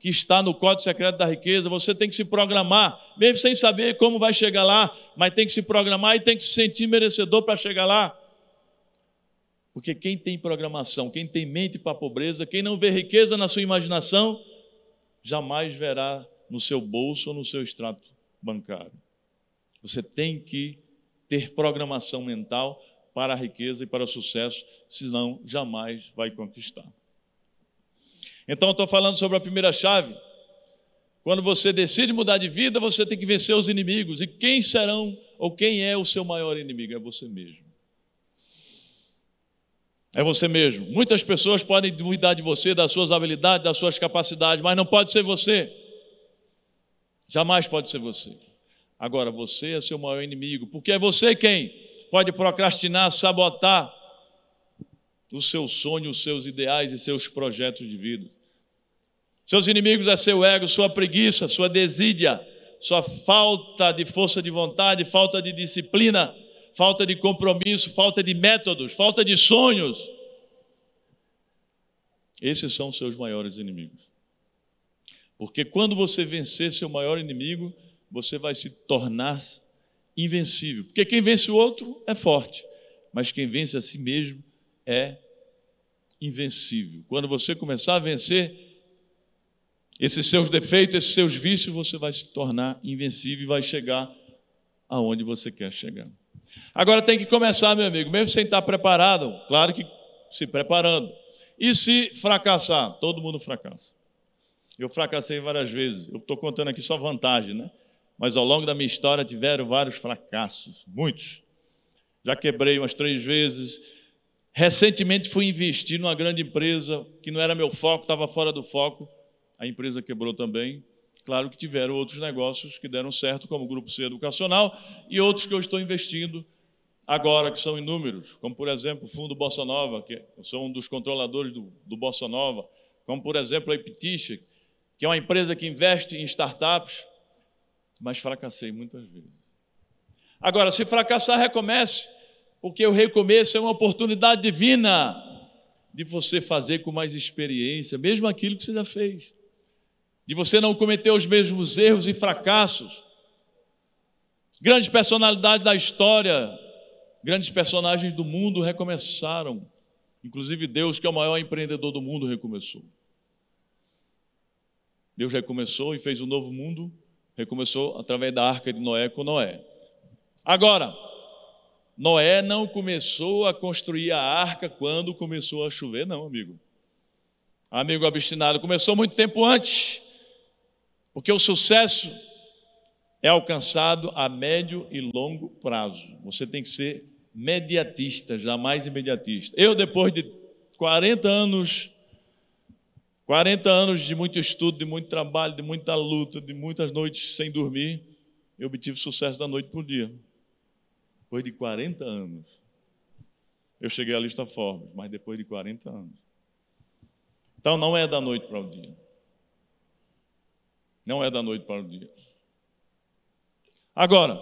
que está no Código Secreto da Riqueza. Você tem que se programar, mesmo sem saber como vai chegar lá, mas tem que se programar e tem que se sentir merecedor para chegar lá. Porque quem tem programação, quem tem mente para a pobreza, quem não vê riqueza na sua imaginação, jamais verá no seu bolso ou no seu extrato bancário. Você tem que ter programação mental para a riqueza e para o sucesso, senão jamais vai conquistar. Então, estou falando sobre a primeira chave. Quando você decide mudar de vida, você tem que vencer os inimigos. E quem serão ou quem é o seu maior inimigo? É você mesmo. É você mesmo. Muitas pessoas podem duvidar de você, das suas habilidades, das suas capacidades, mas não pode ser você. Jamais pode ser você. Agora, você é seu maior inimigo, porque é você quem pode procrastinar, sabotar os seus sonhos, os seus ideais e seus projetos de vida. Seus inimigos é seu ego, sua preguiça, sua desídia, sua falta de força de vontade, falta de disciplina falta de compromisso, falta de métodos, falta de sonhos. Esses são seus maiores inimigos. Porque quando você vencer seu maior inimigo, você vai se tornar invencível. Porque quem vence o outro é forte, mas quem vence a si mesmo é invencível. Quando você começar a vencer esses seus defeitos, esses seus vícios, você vai se tornar invencível e vai chegar aonde você quer chegar. Agora tem que começar, meu amigo, mesmo sem estar preparado, claro que se preparando. E se fracassar? Todo mundo fracassa. Eu fracassei várias vezes. Eu estou contando aqui só vantagem, né? Mas ao longo da minha história tiveram vários fracassos, muitos. Já quebrei umas três vezes. Recentemente fui investir numa grande empresa que não era meu foco, estava fora do foco. A empresa quebrou também. Claro que tiveram outros negócios que deram certo, como o Grupo C Educacional, e outros que eu estou investindo agora, que são inúmeros, como, por exemplo, o Fundo Bossa Nova, que eu sou um dos controladores do, do Bossa Nova, como, por exemplo, a Epitixa, que é uma empresa que investe em startups, mas fracassei muitas vezes. Agora, se fracassar, recomece, porque o recomeço é uma oportunidade divina de você fazer com mais experiência, mesmo aquilo que você já fez de você não cometer os mesmos erros e fracassos. Grandes personalidades da história, grandes personagens do mundo recomeçaram. Inclusive Deus, que é o maior empreendedor do mundo, recomeçou. Deus recomeçou e fez um novo mundo, recomeçou através da arca de Noé com Noé. Agora, Noé não começou a construir a arca quando começou a chover, não, amigo. Amigo obstinado, começou muito tempo antes. Porque o sucesso é alcançado a médio e longo prazo. Você tem que ser mediatista, jamais imediatista. Eu, depois de 40 anos, 40 anos de muito estudo, de muito trabalho, de muita luta, de muitas noites sem dormir, eu obtive sucesso da noite para o dia. Depois de 40 anos, eu cheguei à lista Forbes, mas depois de 40 anos. Então não é da noite para o dia. Não é da noite para o dia. Agora,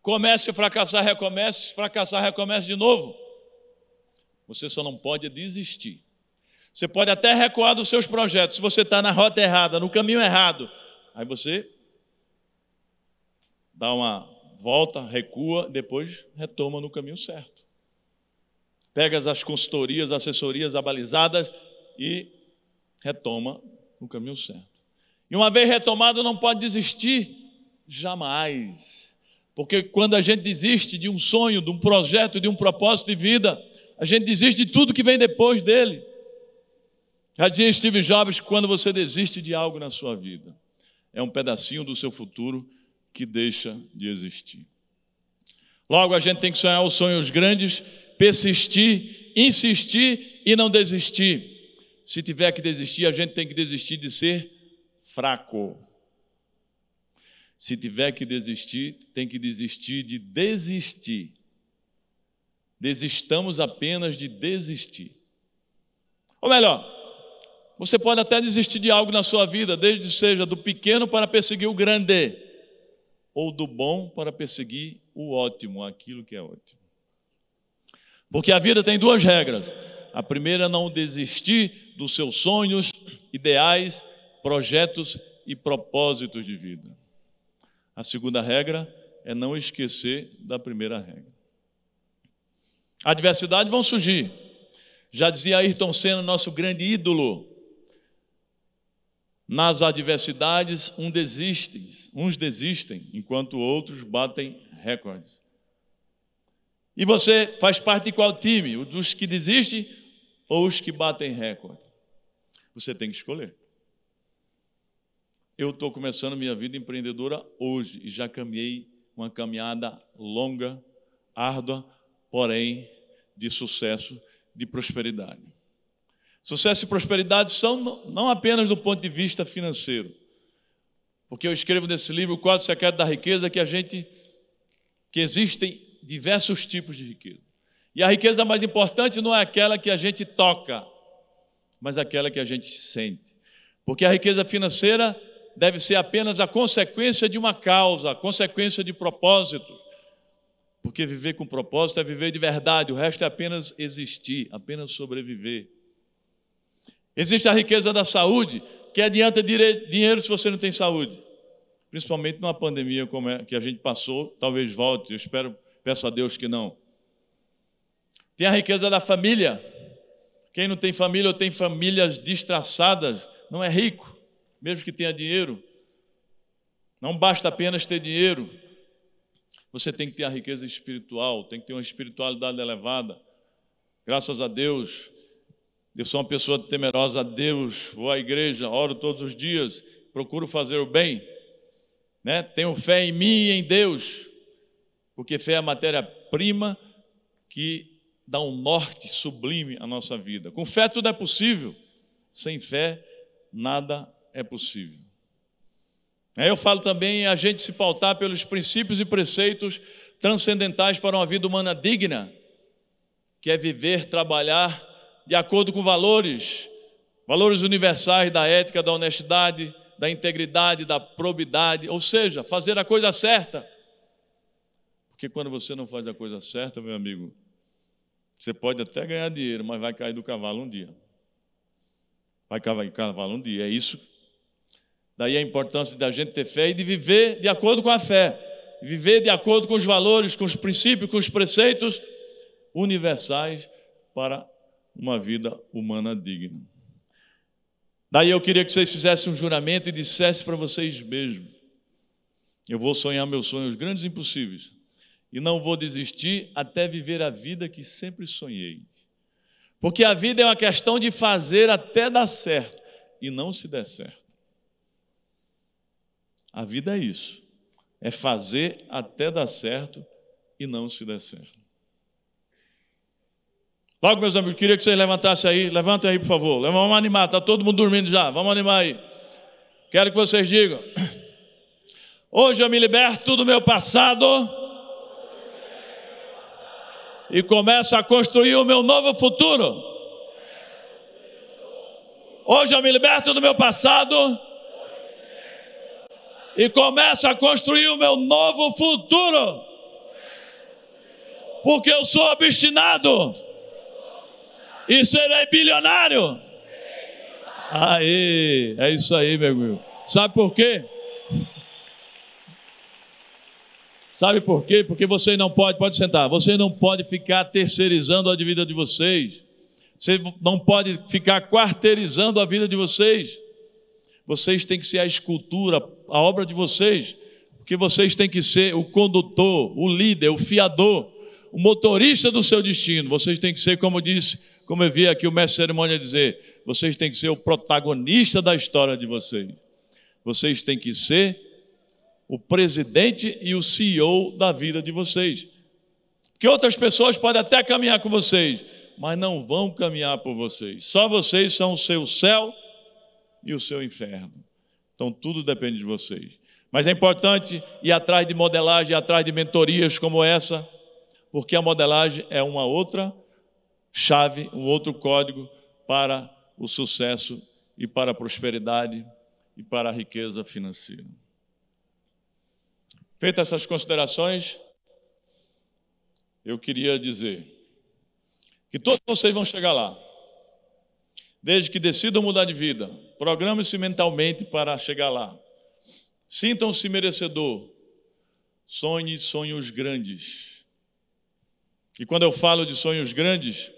comece, fracassar, recomece, fracassar, recomece de novo. Você só não pode desistir. Você pode até recuar dos seus projetos, se você está na rota errada, no caminho errado. Aí você dá uma volta, recua, depois retoma no caminho certo. Pega as consultorias, assessorias abalizadas e retoma no caminho certo. E uma vez retomado, não pode desistir jamais. Porque quando a gente desiste de um sonho, de um projeto, de um propósito de vida, a gente desiste de tudo que vem depois dele. Já dizia Steve Jobs quando você desiste de algo na sua vida, é um pedacinho do seu futuro que deixa de existir. Logo, a gente tem que sonhar os sonhos grandes, persistir, insistir e não desistir. Se tiver que desistir, a gente tem que desistir de ser fraco. Se tiver que desistir, tem que desistir de desistir. Desistamos apenas de desistir. Ou melhor, você pode até desistir de algo na sua vida, desde que seja do pequeno para perseguir o grande, ou do bom para perseguir o ótimo, aquilo que é ótimo. Porque a vida tem duas regras: a primeira, é não desistir dos seus sonhos, ideais, projetos e propósitos de vida. A segunda regra é não esquecer da primeira regra. Adversidades vão surgir. Já dizia Ayrton Senna, nosso grande ídolo. Nas adversidades, um desiste, uns desistem, enquanto outros batem recordes. E você faz parte de qual time? Dos que desistem ou os que batem recorde? Você tem que escolher. Eu estou começando minha vida empreendedora hoje e já caminhei uma caminhada longa, árdua, porém de sucesso, de prosperidade. Sucesso e prosperidade são não apenas do ponto de vista financeiro, porque eu escrevo nesse livro o quadro secreto da riqueza que a gente que existem diversos tipos de riqueza. E a riqueza mais importante não é aquela que a gente toca, mas aquela que a gente sente. Porque a riqueza financeira deve ser apenas a consequência de uma causa, a consequência de propósito. Porque viver com propósito é viver de verdade, o resto é apenas existir, apenas sobreviver. Existe a riqueza da saúde, que adianta dinheiro se você não tem saúde. Principalmente numa pandemia como é, que a gente passou, talvez volte, eu espero, peço a Deus que não. Tem a riqueza da família. Quem não tem família ou tem famílias distraçadas não é rico, mesmo que tenha dinheiro. Não basta apenas ter dinheiro. Você tem que ter a riqueza espiritual, tem que ter uma espiritualidade elevada. Graças a Deus, eu sou uma pessoa temerosa a Deus, vou à igreja, oro todos os dias, procuro fazer o bem. Né? Tenho fé em mim e em Deus, porque fé é a matéria-prima que dá um norte sublime à nossa vida. Com fé tudo é possível, sem fé nada é possível. Aí eu falo também a gente se pautar pelos princípios e preceitos transcendentais para uma vida humana digna, que é viver, trabalhar de acordo com valores, valores universais da ética, da honestidade, da integridade, da probidade, ou seja, fazer a coisa certa. Porque quando você não faz a coisa certa, meu amigo, você pode até ganhar dinheiro, mas vai cair do cavalo um dia. Vai cair do cavalo um dia, é isso. Daí a importância da gente ter fé e de viver de acordo com a fé, viver de acordo com os valores, com os princípios, com os preceitos universais para uma vida humana digna. Daí eu queria que vocês fizessem um juramento e dissessem para vocês mesmos: eu vou sonhar meus sonhos grandes e impossíveis e não vou desistir até viver a vida que sempre sonhei. Porque a vida é uma questão de fazer até dar certo e não se der certo. A vida é isso. É fazer até dar certo e não se der certo. Logo, meus amigos, queria que vocês levantassem aí. Levantem aí, por favor. Vamos animar, está todo mundo dormindo já. Vamos animar aí. Quero que vocês digam. Hoje eu me liberto do meu passado e começo a construir o meu novo futuro. Hoje eu me liberto do meu passado e começo a construir o meu novo futuro. Porque eu sou obstinado e serei bilionário. Aí, é isso aí, meu amigo. Sabe por quê? Sabe por quê? Porque vocês não pode, pode sentar, vocês não pode ficar terceirizando a vida de vocês. Você não pode ficar quarteirizando a vida de vocês. Vocês têm que ser a escultura, a obra de vocês, porque vocês têm que ser o condutor, o líder, o fiador, o motorista do seu destino. Vocês têm que ser, como disse, como eu vi aqui o mestre cerimônia dizer, vocês têm que ser o protagonista da história de vocês. Vocês têm que ser o presidente e o CEO da vida de vocês. Que outras pessoas podem até caminhar com vocês, mas não vão caminhar por vocês. Só vocês são o seu céu e o seu inferno. Então tudo depende de vocês. Mas é importante ir atrás de modelagem, atrás de mentorias como essa, porque a modelagem é uma outra chave, um outro código para o sucesso e para a prosperidade e para a riqueza financeira. Feitas essas considerações, eu queria dizer que todos vocês vão chegar lá, desde que decidam mudar de vida, programem-se mentalmente para chegar lá, sintam-se merecedor, sonhe sonhos grandes. E quando eu falo de sonhos grandes,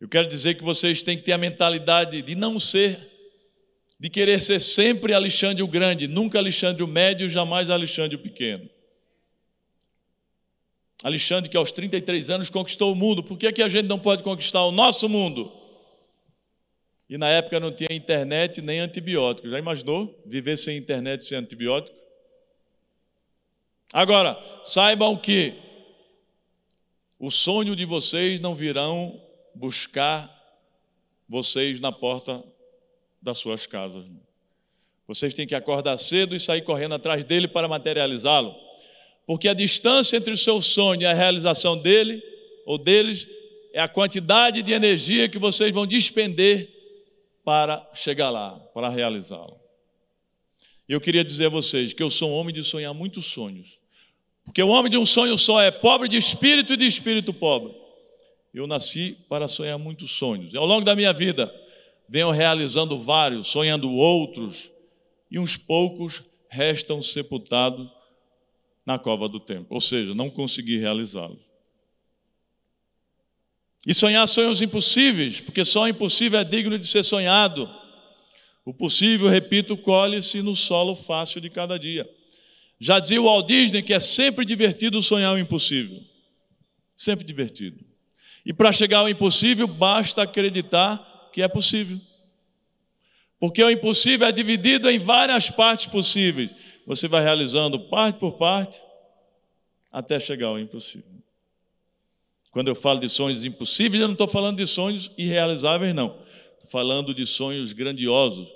eu quero dizer que vocês têm que ter a mentalidade de não ser de querer ser sempre Alexandre o Grande, nunca Alexandre o Médio, jamais Alexandre o Pequeno. Alexandre, que aos 33 anos conquistou o mundo, por que, é que a gente não pode conquistar o nosso mundo? E na época não tinha internet nem antibiótico. Já imaginou viver sem internet, e sem antibiótico? Agora, saibam que o sonho de vocês não virão buscar vocês na porta das suas casas. Vocês têm que acordar cedo e sair correndo atrás dele para materializá-lo. Porque a distância entre o seu sonho e a realização dele ou deles é a quantidade de energia que vocês vão despender para chegar lá, para realizá-lo. Eu queria dizer a vocês que eu sou um homem de sonhar muitos sonhos. Porque o homem de um sonho só é pobre de espírito e de espírito pobre. Eu nasci para sonhar muitos sonhos. E ao longo da minha vida, venham realizando vários, sonhando outros, e uns poucos restam sepultados na cova do tempo, ou seja, não conseguir realizá-los. E sonhar sonhos impossíveis, porque só o impossível é digno de ser sonhado. O possível, repito, colhe-se no solo fácil de cada dia. Já dizia o Walt Disney que é sempre divertido sonhar o impossível. Sempre divertido. E para chegar ao impossível, basta acreditar que é possível. Porque o impossível é dividido em várias partes possíveis. Você vai realizando parte por parte até chegar ao impossível. Quando eu falo de sonhos impossíveis, eu não estou falando de sonhos irrealizáveis, não. Estou falando de sonhos grandiosos.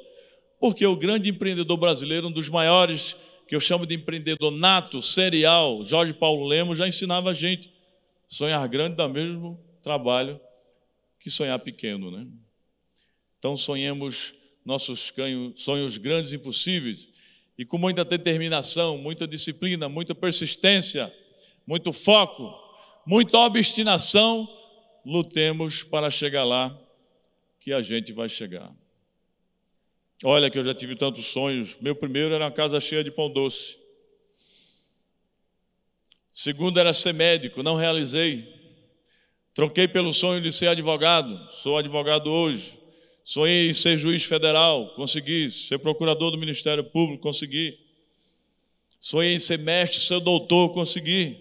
Porque o grande empreendedor brasileiro, um dos maiores, que eu chamo de empreendedor nato, serial, Jorge Paulo Lemos, já ensinava a gente. Sonhar grande dá mesmo trabalho que sonhar pequeno, né? Então sonhemos nossos sonhos grandes e impossíveis e com muita determinação, muita disciplina, muita persistência, muito foco, muita obstinação, lutemos para chegar lá que a gente vai chegar. Olha que eu já tive tantos sonhos. Meu primeiro era uma casa cheia de pão doce. Segundo era ser médico, não realizei. Troquei pelo sonho de ser advogado, sou advogado hoje. Sonhei em ser juiz federal, consegui. Ser procurador do Ministério Público, consegui. Sonhei em ser mestre, ser doutor, consegui.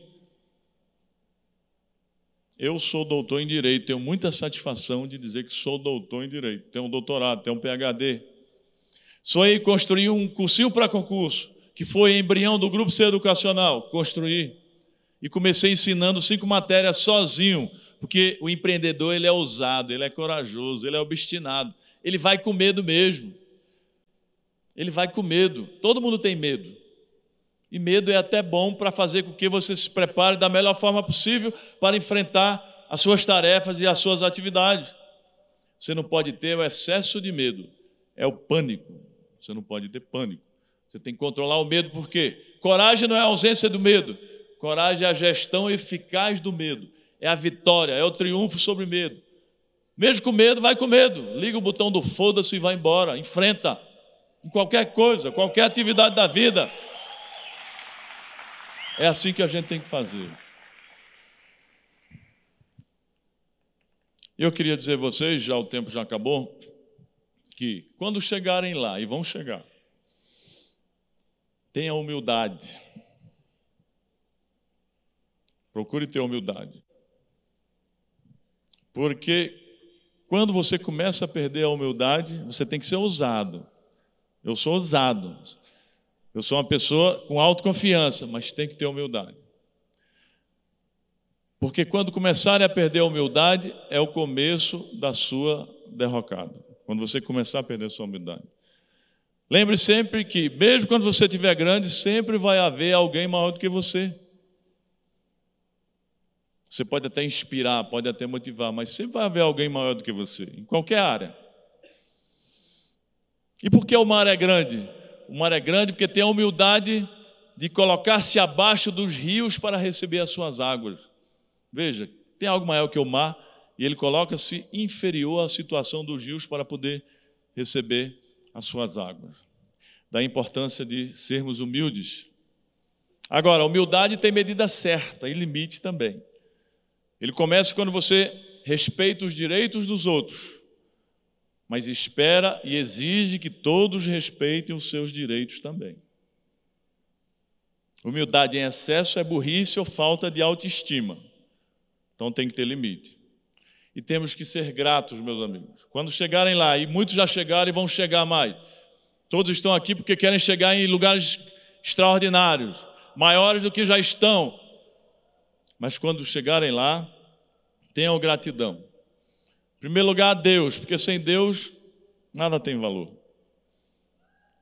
Eu sou doutor em direito, tenho muita satisfação de dizer que sou doutor em direito. Tenho um doutorado, tenho um PhD. Sonhei em construir um cursinho para concurso, que foi embrião do Grupo C Educacional. Construí. E comecei ensinando cinco matérias sozinho porque o empreendedor, ele é ousado, ele é corajoso, ele é obstinado. Ele vai com medo mesmo. Ele vai com medo. Todo mundo tem medo. E medo é até bom para fazer com que você se prepare da melhor forma possível para enfrentar as suas tarefas e as suas atividades. Você não pode ter o excesso de medo, é o pânico. Você não pode ter pânico. Você tem que controlar o medo, por quê? Coragem não é a ausência do medo, coragem é a gestão eficaz do medo é a vitória, é o triunfo sobre medo. Mesmo com medo, vai com medo. Liga o botão do foda-se e vai embora. Enfrenta. Em qualquer coisa, qualquer atividade da vida. É assim que a gente tem que fazer. Eu queria dizer a vocês, já o tempo já acabou, que quando chegarem lá, e vão chegar, tenha humildade. Procure ter humildade. Porque quando você começa a perder a humildade, você tem que ser ousado. Eu sou ousado. Eu sou uma pessoa com autoconfiança, mas tem que ter humildade. Porque quando começarem a perder a humildade, é o começo da sua derrocada. Quando você começar a perder a sua humildade. Lembre sempre que, mesmo quando você estiver grande, sempre vai haver alguém maior do que você. Você pode até inspirar, pode até motivar, mas sempre vai haver alguém maior do que você, em qualquer área. E por que o mar é grande? O mar é grande porque tem a humildade de colocar-se abaixo dos rios para receber as suas águas. Veja, tem algo maior que o mar e ele coloca-se inferior à situação dos rios para poder receber as suas águas. Da importância de sermos humildes. Agora, a humildade tem medida certa e limite também. Ele começa quando você respeita os direitos dos outros, mas espera e exige que todos respeitem os seus direitos também. Humildade em excesso é burrice ou falta de autoestima. Então tem que ter limite. E temos que ser gratos, meus amigos. Quando chegarem lá, e muitos já chegaram e vão chegar mais. Todos estão aqui porque querem chegar em lugares extraordinários, maiores do que já estão, mas quando chegarem lá, tenham gratidão. Em primeiro lugar, a Deus, porque sem Deus nada tem valor.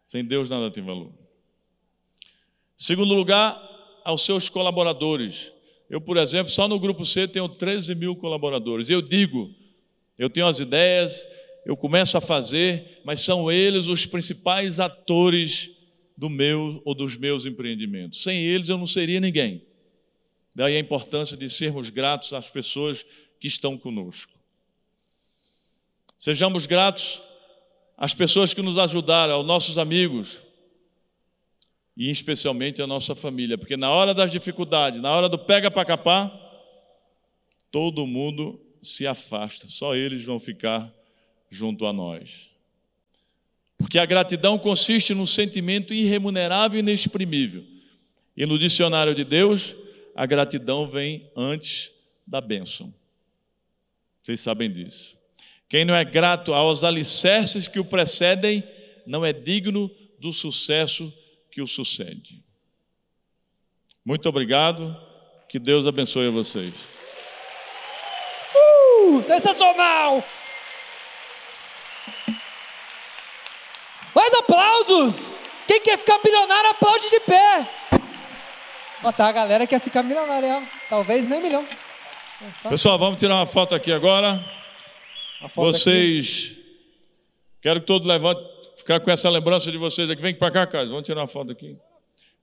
Sem Deus nada tem valor. Em segundo lugar, aos seus colaboradores. Eu, por exemplo, só no grupo C tenho 13 mil colaboradores. Eu digo, eu tenho as ideias, eu começo a fazer, mas são eles os principais atores do meu ou dos meus empreendimentos. Sem eles eu não seria ninguém. Daí a importância de sermos gratos às pessoas que estão conosco. Sejamos gratos às pessoas que nos ajudaram, aos nossos amigos e especialmente à nossa família, porque na hora das dificuldades, na hora do pega para capar, todo mundo se afasta, só eles vão ficar junto a nós. Porque a gratidão consiste num sentimento irremunerável e inexprimível. E no dicionário de Deus, a gratidão vem antes da bênção. Vocês sabem disso. Quem não é grato aos alicerces que o precedem, não é digno do sucesso que o sucede. Muito obrigado. Que Deus abençoe a vocês. Uh, sensacional! Mais aplausos! Quem quer ficar bilionário, aplaude de pé! Botar tá a galera que ia ficar milionária, talvez nem milhão. Pessoal, vamos tirar uma foto aqui agora. Foto vocês, aqui. quero que todo levante, ficar com essa lembrança de vocês aqui. Vem para cá, casa. vamos tirar uma foto aqui.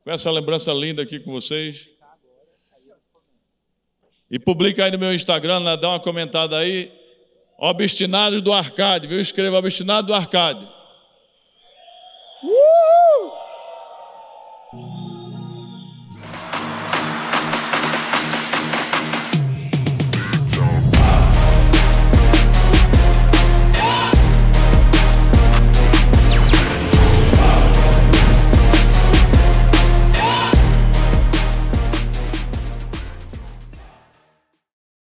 Com essa lembrança linda aqui com vocês. E publica aí no meu Instagram, né? dá uma comentada aí. Obstinados do Arcade, viu? Escreva Obstinados do Arcade. Uh!